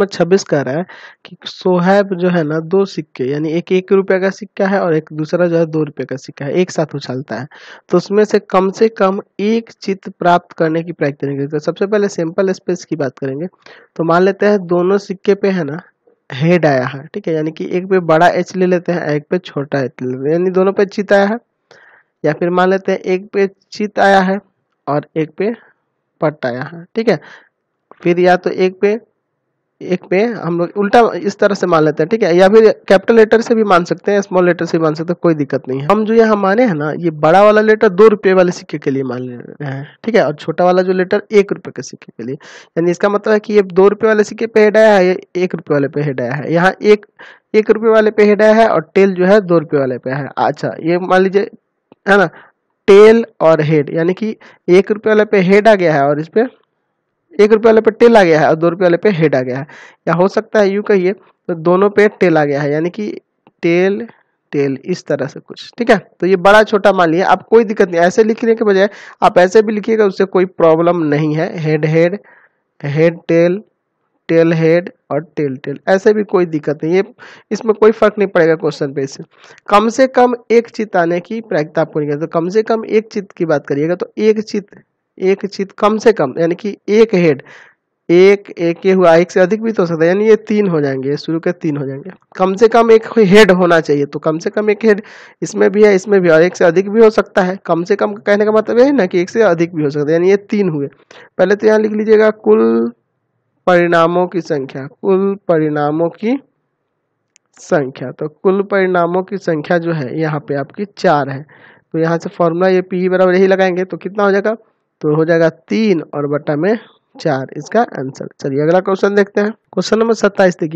number 26 कह रहा है कि सोहैब जो है ना दो सिक्के यानी एक एक रुपये का सिक्का है और एक दूसरा जो है दो रुपये का सिक्का है एक साथ उछालता है तो उसमें से कम से कम एक चित्र प्राप्त करने की प्रयास करेंगे तो सबसे पहले सिंपल स्पेस की बात करेंगे तो मान लेते हैं दोनों सिक्के पे है ना हेड आया है ठीक है यानी कि एक पे बड़ा एच ले लेते हैं एक पे छोटा एच ले लेते हैं यानी दोनों पे चित आया है या फिर मान लेते हैं एक पे चित आया है और एक पे पट आया है ठीक है फिर या तो एक पे एक पे हम लोग उल्टा इस तरह से मान लेते हैं ठीक है या फिर कैपिटल लेटर से भी मान सकते हैं स्मॉल लेटर से भी मान सकते हैं कोई दिक्कत नहीं है हम जो यहाँ माने हैं ना ये बड़ा वाला लेटर दो रुपये वाले सिक्के के लिए मान ले रहे हैं ठीक है और छोटा वाला जो लेटर एक रुपये के सिक्के के लिए यानी इसका मतलब है कि ये दो रुपए वाले सिक्के पे हेड आया है ये एक रुपये वाले पे हेड आया है यहाँ एक एक रुपये वाले पे हेड आया है और टेल जो है दो रुपये वाले पे है अच्छा ये मान लीजिए है ना टेल और हेड यानी कि एक रुपये वाले पे हेड आ गया है और इस पर एक रुपये वाले पे टेल आ गया है और दो रुपये वाले पे हेड आ गया है या हो सकता है यूँ कहिए तो दोनों पे टेल आ गया है यानी कि टेल टेल इस तरह से कुछ ठीक है तो ये बड़ा छोटा मान लिया आप कोई दिक्कत नहीं ऐसे लिखने के बजाय आप ऐसे भी लिखिएगा उससे कोई प्रॉब्लम नहीं है head head head tail tail head और टेल टेल ऐसे भी कोई दिक्कत नहीं ये इसमें कोई फर्क नहीं पड़ेगा क्वेश्चन पे इससे कम से कम एक चित आने की प्रायिकता आपको नहीं तो कम से कम एक चित की बात करिएगा तो एक चित एक चीज कम से कम यानी कि एक हेड एक एक ये हुआ एक से अधिक भी तो हो सकता है यानी ये तीन हो जाएंगे शुरू के तीन हो जाएंगे कम से कम एक हेड होना चाहिए तो कम से कम एक हेड इसमें भी है इसमें भी और एक से अधिक भी हो सकता है कम से कम कहने का मतलब है ना कि एक से अधिक भी हो सकता है यानी ये तीन हुए पहले तो यहाँ लिख लीजिएगा कुल परिणामों की संख्या कुल परिणामों की संख्या तो कुल परिणामों की संख्या जो है यहाँ पे आपकी चार है तो यहाँ से फॉर्मूला ये पी e बराबर यही लगाएंगे तो कितना हो जाएगा तो हो जाएगा तीन और बटा में चार इसका आंसर चलिए अगला क्वेश्चन देखते हैं क्वेश्चन नंबर सत्ताईस देखिए